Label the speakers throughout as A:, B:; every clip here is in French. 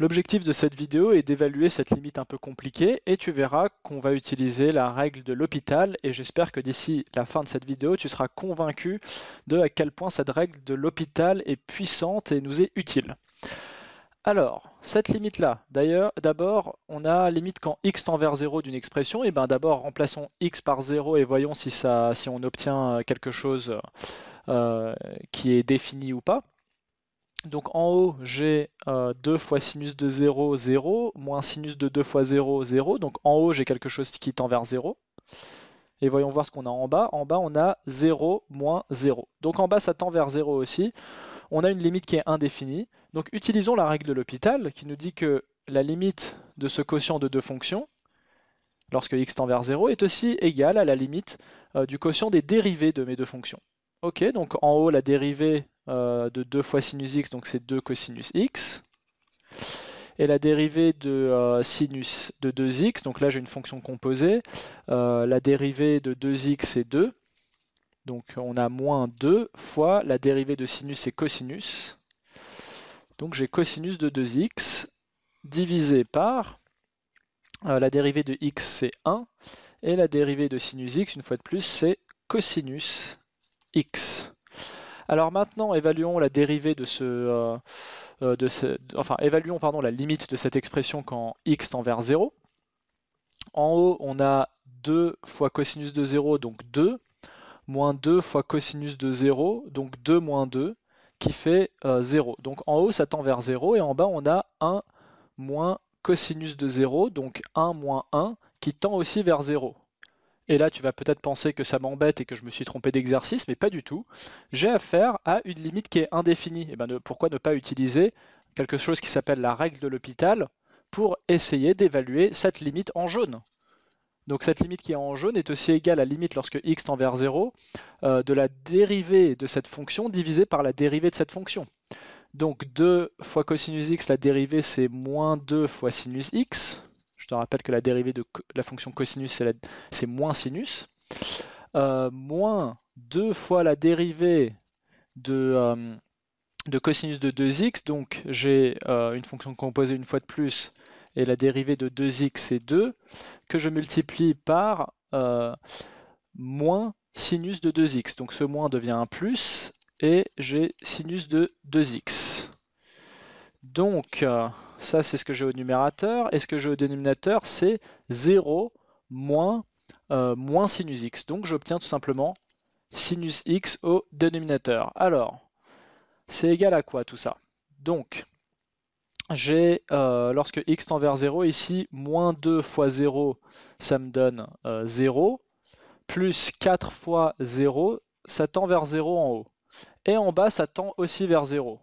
A: L'objectif de cette vidéo est d'évaluer cette limite un peu compliquée et tu verras qu'on va utiliser la règle de l'hôpital et j'espère que d'ici la fin de cette vidéo, tu seras convaincu de à quel point cette règle de l'hôpital est puissante et nous est utile. Alors, cette limite-là, d'ailleurs, d'abord, on a limite quand x tend vers 0 d'une expression, et bien d'abord remplaçons x par 0 et voyons si, ça, si on obtient quelque chose euh, qui est défini ou pas. Donc en haut, j'ai 2 euh, fois sinus de 0, 0, moins sinus de 2 fois 0, 0. Donc en haut, j'ai quelque chose qui tend vers 0. Et voyons voir ce qu'on a en bas. En bas, on a 0 moins 0. Donc en bas, ça tend vers 0 aussi. On a une limite qui est indéfinie. Donc utilisons la règle de l'hôpital qui nous dit que la limite de ce quotient de deux fonctions, lorsque x tend vers 0, est aussi égale à la limite euh, du quotient des dérivés de mes deux fonctions. Ok, donc en haut, la dérivée euh, de 2 fois sinus x, donc c'est 2 cosinus x. Et la dérivée de sin euh, sinus de 2x, donc là j'ai une fonction composée, euh, la dérivée de 2x c'est 2, donc on a moins 2 fois la dérivée de sinus c'est cosinus, donc j'ai cosinus de 2x divisé par la dérivée de x c'est 1, et la dérivée de sinus x, une fois de plus, c'est cosinus x. Alors maintenant, évaluons la limite de cette expression quand x tend vers 0. En haut, on a 2 fois cosinus de 0, donc 2, moins 2 fois cosinus de 0, donc 2 moins 2, qui fait 0. Euh, donc en haut, ça tend vers 0, et en bas, on a 1 moins cosinus de 0, donc 1 moins 1, qui tend aussi vers 0. Et là, tu vas peut-être penser que ça m'embête et que je me suis trompé d'exercice, mais pas du tout. J'ai affaire à une limite qui est indéfinie. Et eh ben, pourquoi ne pas utiliser quelque chose qui s'appelle la règle de l'hôpital pour essayer d'évaluer cette limite en jaune donc cette limite qui est en jaune est aussi égale à la limite lorsque x tend vers 0 euh, de la dérivée de cette fonction divisée par la dérivée de cette fonction. Donc 2 fois cosinus x, la dérivée c'est moins 2 fois sinus x je rappelle que la dérivée de la fonction cosinus, c'est moins sinus. Euh, moins 2 fois la dérivée de, euh, de cosinus de 2x. Donc j'ai euh, une fonction composée une fois de plus et la dérivée de 2x c'est 2 que je multiplie par moins sinus de 2x. Donc ce moins devient un plus et j'ai sinus de 2x. Donc, euh, ça c'est ce que j'ai au numérateur. Et ce que j'ai au dénominateur, c'est 0 euh, moins, sinus x. Donc j'obtiens tout simplement sinus x au dénominateur. Alors, c'est égal à quoi tout ça Donc, j'ai, euh, lorsque x tend vers 0, ici, moins 2 fois 0, ça me donne 0, plus 4 fois 0, ça tend vers 0 en haut. Et en bas, ça tend aussi vers 0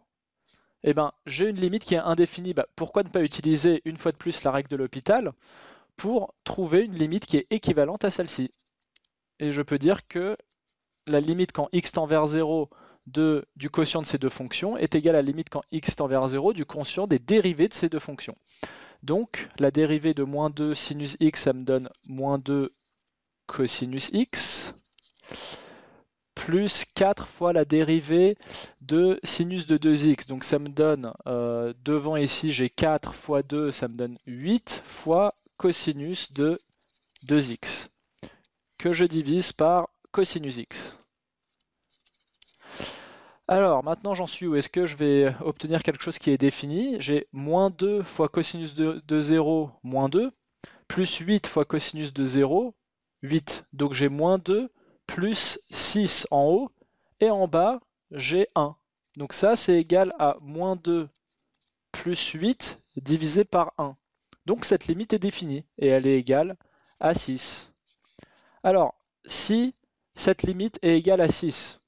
A: eh ben, j'ai une limite qui est indéfinie. Bah, pourquoi ne pas utiliser une fois de plus la règle de l'hôpital pour trouver une limite qui est équivalente à celle-ci Et je peux dire que la limite quand x tend vers 0 du quotient de ces deux fonctions est égale à la limite quand x tend vers 0 du quotient des dérivées de ces deux fonctions. Donc la dérivée de moins 2 sinus x, ça me donne moins 2 cosinus x plus 4 fois la dérivée de sinus de 2x. Donc ça me donne, euh, devant ici j'ai 4 fois 2, ça me donne 8 fois cosinus de 2x, que je divise par cosinus x. Alors, maintenant j'en suis où Est-ce que je vais obtenir quelque chose qui est défini J'ai moins 2 fois cosinus de, de, 0, moins 2, plus 8 fois cosinus de 0, 8. Donc j'ai moins 2 plus 6 en haut, et en bas, j'ai 1. Donc ça, c'est égal à moins 2 plus 8 divisé par 1. Donc cette limite est définie, et elle est égale à 6. Alors, si cette limite est égale à 6,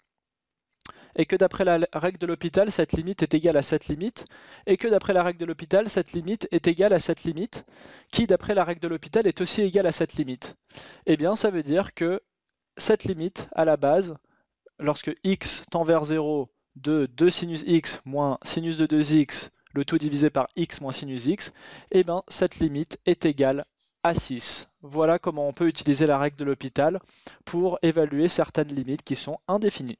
A: et que d'après la règle de l'hôpital, cette limite est égale à cette limite, et que d'après la règle de l'hôpital, cette limite est égale à cette limite, qui d'après la règle de l'hôpital est aussi égale à cette limite. Eh bien, ça veut dire que cette limite à la base, lorsque x tend vers 0 de 2 sinus x moins sinus de 2x, le tout divisé par x moins sinus x, et eh bien cette limite est égale à 6. Voilà comment on peut utiliser la règle de l'hôpital pour évaluer certaines limites qui sont indéfinies.